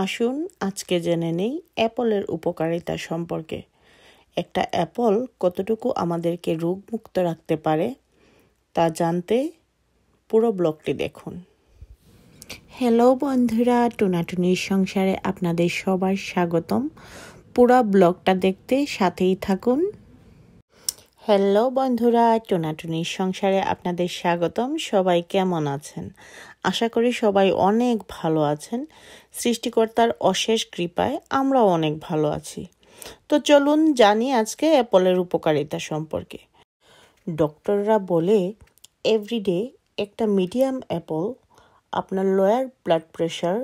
আসুন আজকে জেনে নেই অ্যাপলের উপকারিতা সম্পর্কে একটা অ্যাপল কতটুকু আমাদেরকে রোগমুক্ত রাখতে পারে তা জানতে পুরো ব্লগটি দেখুন হ্যালো বন্ধুরা টুনাটুনির সংসারে আপনাদের সবার স্বাগতম পুরো ব্লগটা দেখতে সাথেই থাকুন হ্যালো বন্ধুরা টোনাটুনির সংসারে আপনাদের স্বাগতম সবাই কেমন আছেন আশা করি সবাই অনেক ভালো আছেন সৃষ্টিকর্তার অশেষ কৃপায় আমরাও অনেক ভালো আছি তো চলুন জানি আজকে অ্যাপলের উপকারিতা সম্পর্কে ডক্টররা বলে এভরিডে একটা মিডিয়াম অ্যাপল আপনার lower blood pressure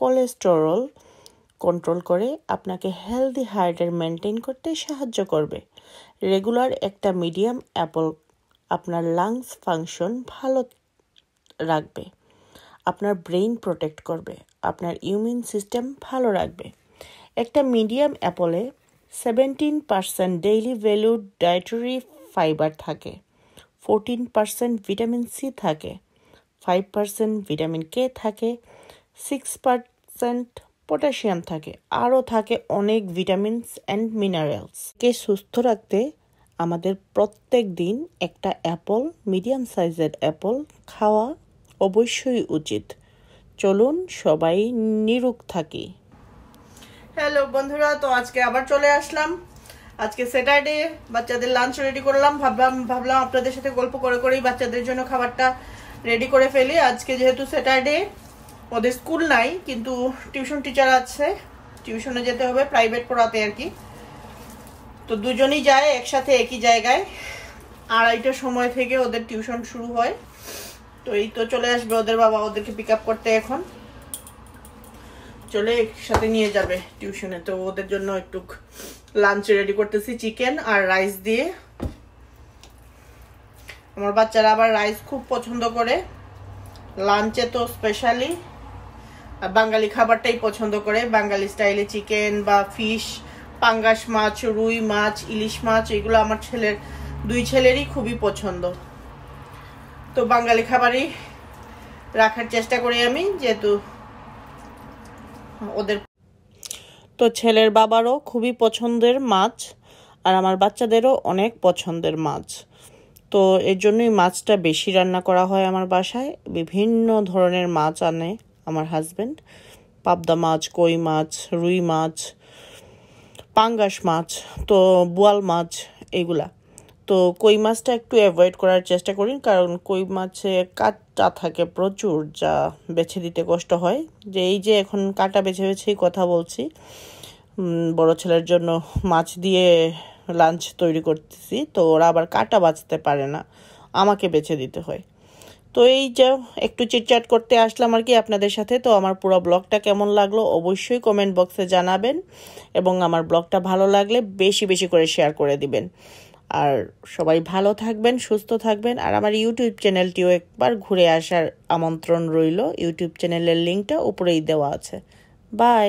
cholesterol control করে আপনাকে হেলদি হার্টের মেনটেন করতে সাহায্য করবে রেগুলার একটা মিডিয়াম অ্যাপল আপনার লাংস ফাংশন ভালো রাখবে আপনার ব্রেইন প্রোটেক্ট করবে আপনার ইমিউন সিস্টেম ভালো রাখবে একটা মিডিয়াম অ্যাপলে seventeen percent daily value dietary fibre থাকে ফোরটিন পার্সেন্ট ভিটামিন সি থাকে ফাইভ পার্সেন্ট ভিটামিন কে থাকে সিক্স পার্সেন্ট পটাশিয়াম থাকে আরও থাকে অনেক ভিটামিনস অ্যান্ড মিনারেলস কে সুস্থ রাখতে আমাদের প্রত্যেক দিন একটা অ্যাপল মিডিয়াম সাইজের অ্যাপল খাওয়া অবশ্যই উচিত চলুন সবাই নিরুক থাকি হ্যালো বন্ধুরা তো আজকে আবার চলে আসলাম আজকে স্যাটারডে বাচ্চাদের লাঞ্চ রেডি করলাম ভাবলাম ভাবলাম আপনাদের সাথে গল্প করে করেই বাচ্চাদের জন্য খাবারটা রেডি করে ফেলি আজকে যেহেতু স্যাটারডে ওদের স্কুল নাই কিন্তু টিউশন টিচার আছে টিউশনে যেতে হবে প্রাইভেট পড়াতে আর কি তো দুজনই যায় একসাথে একই জায়গায় আড়াইটার সময় থেকে ওদের টিউশন শুরু হয় তো এই তো চলে আসবে ওদের বাবা ওদেরকে পিক করতে এখন চলে একসাথে নিয়ে যাবে টিউশনে তো ওদের জন্য একটু লাঞ্চ রেডি করতেছি চিকেন আর রাইস দিয়ে আমার বাচ্চারা আবার রাইস খুব পছন্দ করে লাঞ্চে তো স্পেশালি বাঙালি খাবারটাই পছন্দ করে বাঙালি স্টাইলে চিকেন বা ফিশ পাঙ্গাস মাছ রুই মাছ ইলিশ মাছ এগুলো আমার ছেলের দুই ছেলেরই খুবই পছন্দ তো বাঙালি খাবারই রাখার চেষ্টা করি আমি যেহেতু ওদের তো ছেলের বাবারও খুবই পছন্দের মাছ আর আমার বাচ্চাদেরও অনেক পছন্দের মাছ তো এর জন্যই মাছটা বেশি রান্না করা হয় আমার বাসায় বিভিন্ন ধরনের মাছ আনে আমার হাজব্যান্ড পাবদা মাছ কই মাছ রুই মাছ পাঙ্গাস মাছ তো বোয়াল মাছ এগুলা তো কই মাছটা একটু অ্যাভয়েড করার চেষ্টা করি কারণ কই মাছে কাটটা থাকে প্রচুর যা বেছে দিতে কষ্ট হয় যে এই যে এখন কাঁটা বেছে বেছেই কথা বলছি বড় ছেলের জন্য মাছ দিয়ে লাঞ্চ তৈরি করতেছি তো ওরা আবার কাঁটা বাঁচতে পারে না আমাকে বেছে দিতে হয় তো এই যা একটু চিটচাট করতে আসলাম আর কি আপনাদের সাথে তো আমার পুরো ব্লগটা কেমন লাগলো অবশ্যই কমেন্ট বক্সে জানাবেন এবং আমার ব্লগটা ভালো লাগলে বেশি বেশি করে শেয়ার করে দিবেন আর সবাই ভালো থাকবেন সুস্থ থাকবেন আর আমার ইউটিউব চ্যানেলটিও একবার ঘুরে আসার আমন্ত্রণ রইল ইউটিউব চ্যানেলের লিঙ্কটা উপরেই দেওয়া আছে বাই